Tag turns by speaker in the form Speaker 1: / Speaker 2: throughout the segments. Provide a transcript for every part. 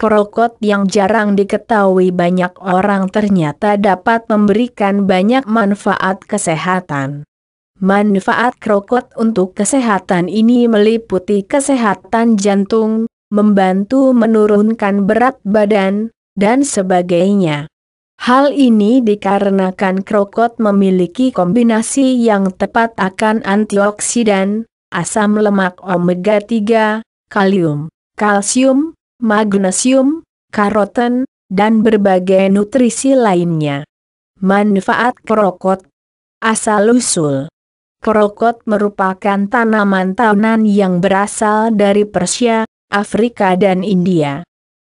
Speaker 1: Krokot yang jarang diketahui banyak orang ternyata dapat memberikan banyak manfaat kesehatan. Manfaat krokot untuk kesehatan ini meliputi kesehatan jantung, membantu menurunkan berat badan, dan sebagainya. Hal ini dikarenakan krokot memiliki kombinasi yang tepat akan antioksidan, asam lemak omega 3, kalium, kalsium, magnesium, karoten, dan berbagai nutrisi lainnya. Manfaat krokot Asal-usul Krokot merupakan tanaman tahunan yang berasal dari Persia, Afrika dan India.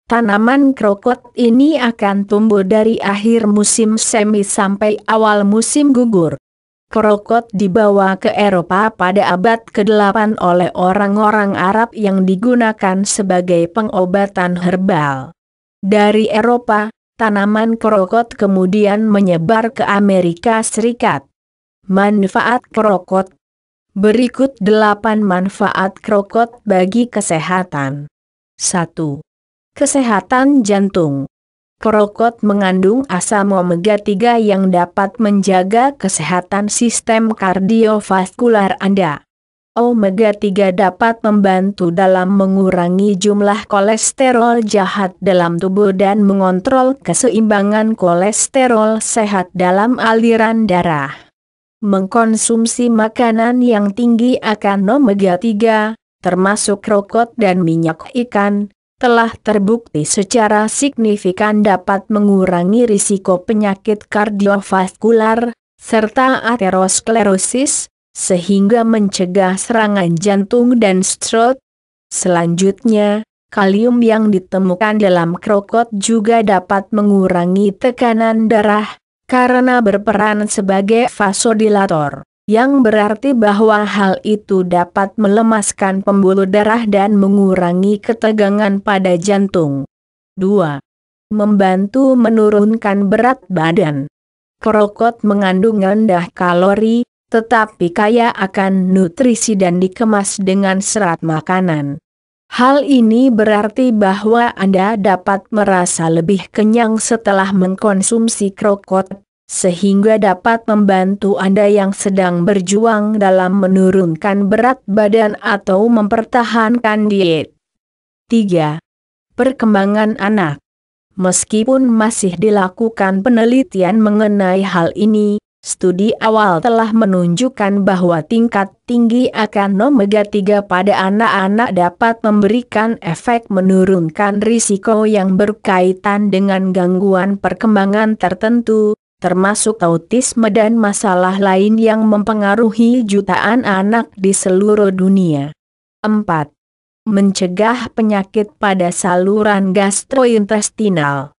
Speaker 1: Tanaman krokot ini akan tumbuh dari akhir musim semi sampai awal musim gugur. Krokot dibawa ke Eropa pada abad ke-8 oleh orang-orang Arab yang digunakan sebagai pengobatan herbal. Dari Eropa, tanaman krokot kemudian menyebar ke Amerika Serikat. Manfaat krokot Berikut 8 manfaat krokot bagi kesehatan. 1. Kesehatan jantung. Korokot mengandung asam omega 3 yang dapat menjaga kesehatan sistem kardiovaskular Anda. Omega 3 dapat membantu dalam mengurangi jumlah kolesterol jahat dalam tubuh dan mengontrol keseimbangan kolesterol sehat dalam aliran darah. Mengkonsumsi makanan yang tinggi akan omega 3, termasuk rokok dan minyak ikan, telah terbukti secara signifikan dapat mengurangi risiko penyakit kardiovaskular, serta aterosklerosis, sehingga mencegah serangan jantung dan stroke. Selanjutnya, kalium yang ditemukan dalam krokot juga dapat mengurangi tekanan darah, karena berperan sebagai vasodilator yang berarti bahwa hal itu dapat melemaskan pembuluh darah dan mengurangi ketegangan pada jantung. 2. Membantu menurunkan berat badan. Krokot mengandung rendah kalori, tetapi kaya akan nutrisi dan dikemas dengan serat makanan. Hal ini berarti bahwa Anda dapat merasa lebih kenyang setelah mengkonsumsi krokot, sehingga dapat membantu Anda yang sedang berjuang dalam menurunkan berat badan atau mempertahankan diet. 3. Perkembangan anak Meskipun masih dilakukan penelitian mengenai hal ini, studi awal telah menunjukkan bahwa tingkat tinggi akan omega 3 pada anak-anak dapat memberikan efek menurunkan risiko yang berkaitan dengan gangguan perkembangan tertentu, termasuk autisme dan masalah lain yang mempengaruhi jutaan anak di seluruh dunia. 4. Mencegah penyakit pada saluran gastrointestinal.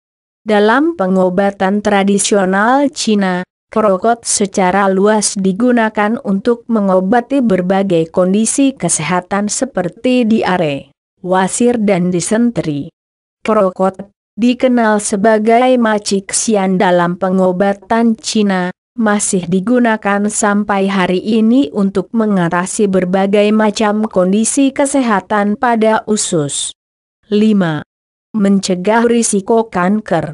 Speaker 1: Dalam pengobatan tradisional Cina, krokot secara luas digunakan untuk mengobati berbagai kondisi kesehatan seperti diare, wasir dan disentri. Krokot dikenal sebagai sian dalam pengobatan Cina, masih digunakan sampai hari ini untuk mengatasi berbagai macam kondisi kesehatan pada usus. 5. Mencegah risiko kanker.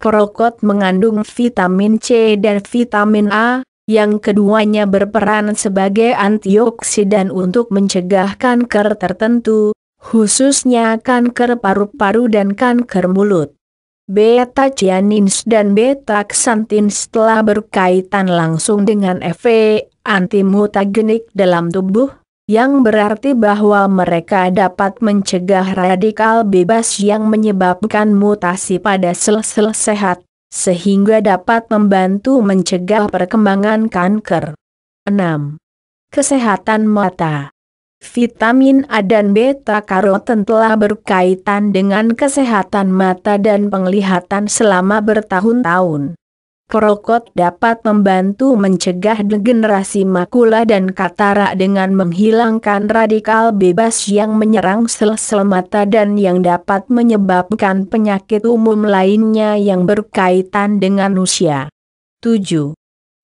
Speaker 1: Krokot mengandung vitamin C dan vitamin A, yang keduanya berperan sebagai antioksidan untuk mencegah kanker tertentu, khususnya kanker paru-paru dan kanker mulut. Beta cyanins dan beta xanthins telah berkaitan langsung dengan efek antimutagenik dalam tubuh, yang berarti bahwa mereka dapat mencegah radikal bebas yang menyebabkan mutasi pada sel-sel sehat, sehingga dapat membantu mencegah perkembangan kanker. 6. Kesehatan mata Vitamin A dan beta-karoten telah berkaitan dengan kesehatan mata dan penglihatan selama bertahun-tahun. Krokot dapat membantu mencegah degenerasi makula dan katarak dengan menghilangkan radikal bebas yang menyerang sel-sel mata dan yang dapat menyebabkan penyakit umum lainnya yang berkaitan dengan usia. 7.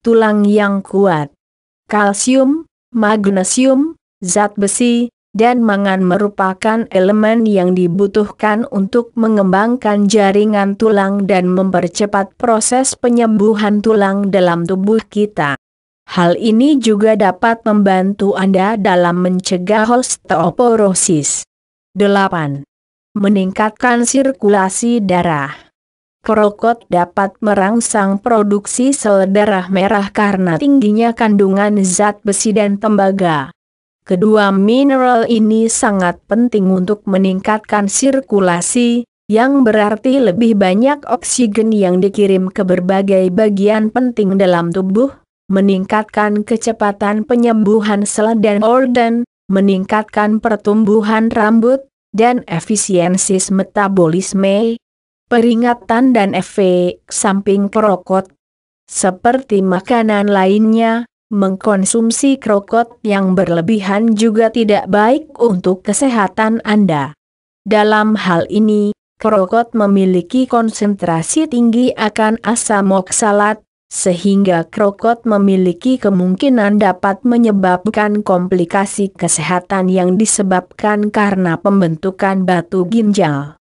Speaker 1: Tulang yang kuat. Kalsium, magnesium, zat besi, dan mangan merupakan elemen yang dibutuhkan untuk mengembangkan jaringan tulang dan mempercepat proses penyembuhan tulang dalam tubuh kita. Hal ini juga dapat membantu Anda dalam mencegah osteoporosis. 8. Meningkatkan sirkulasi darah. Krokot dapat merangsang produksi sel darah merah karena tingginya kandungan zat besi dan tembaga. Kedua mineral ini sangat penting untuk meningkatkan sirkulasi, yang berarti lebih banyak oksigen yang dikirim ke berbagai bagian penting dalam tubuh, meningkatkan kecepatan penyembuhan sel dan organ, meningkatkan pertumbuhan rambut, dan efisiensi metabolisme, peringatan dan efek samping perokok. Seperti makanan lainnya, Mengkonsumsi krokot yang berlebihan juga tidak baik untuk kesehatan Anda. Dalam hal ini, krokot memiliki konsentrasi tinggi akan asam oksalat, sehingga krokot memiliki kemungkinan dapat menyebabkan komplikasi kesehatan yang disebabkan karena pembentukan batu ginjal.